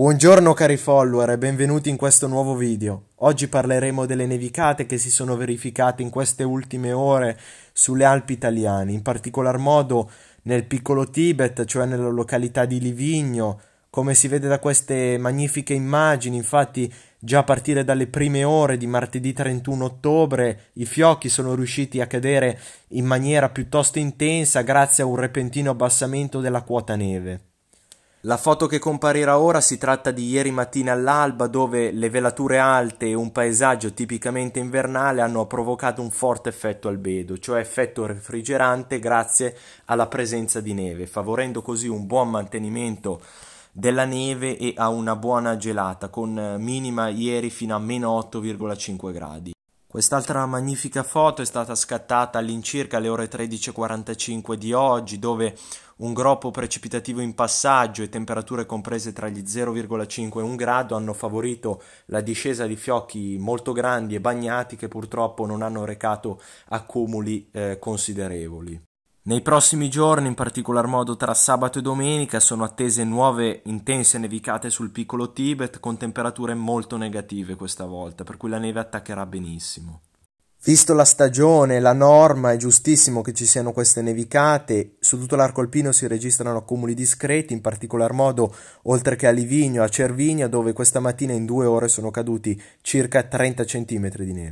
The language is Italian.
Buongiorno cari follower e benvenuti in questo nuovo video. Oggi parleremo delle nevicate che si sono verificate in queste ultime ore sulle Alpi italiane, in particolar modo nel piccolo Tibet, cioè nella località di Livigno. Come si vede da queste magnifiche immagini, infatti già a partire dalle prime ore di martedì 31 ottobre i fiocchi sono riusciti a cadere in maniera piuttosto intensa grazie a un repentino abbassamento della quota neve. La foto che comparirà ora si tratta di ieri mattina all'alba dove le velature alte e un paesaggio tipicamente invernale hanno provocato un forte effetto albedo, cioè effetto refrigerante grazie alla presenza di neve, favorendo così un buon mantenimento della neve e a una buona gelata con minima ieri fino a meno 8,5 gradi. Quest'altra magnifica foto è stata scattata all'incirca alle ore 13.45 di oggi, dove un groppo precipitativo in passaggio e temperature comprese tra gli 0,5 e 1 grado hanno favorito la discesa di fiocchi molto grandi e bagnati che purtroppo non hanno recato accumuli eh, considerevoli. Nei prossimi giorni, in particolar modo tra sabato e domenica, sono attese nuove intense nevicate sul piccolo Tibet con temperature molto negative questa volta, per cui la neve attaccherà benissimo. Visto la stagione, la norma, è giustissimo che ci siano queste nevicate. Su tutto l'arco alpino si registrano accumuli discreti, in particolar modo oltre che a Livigno, a Cervinia, dove questa mattina in due ore sono caduti circa 30 cm di neve.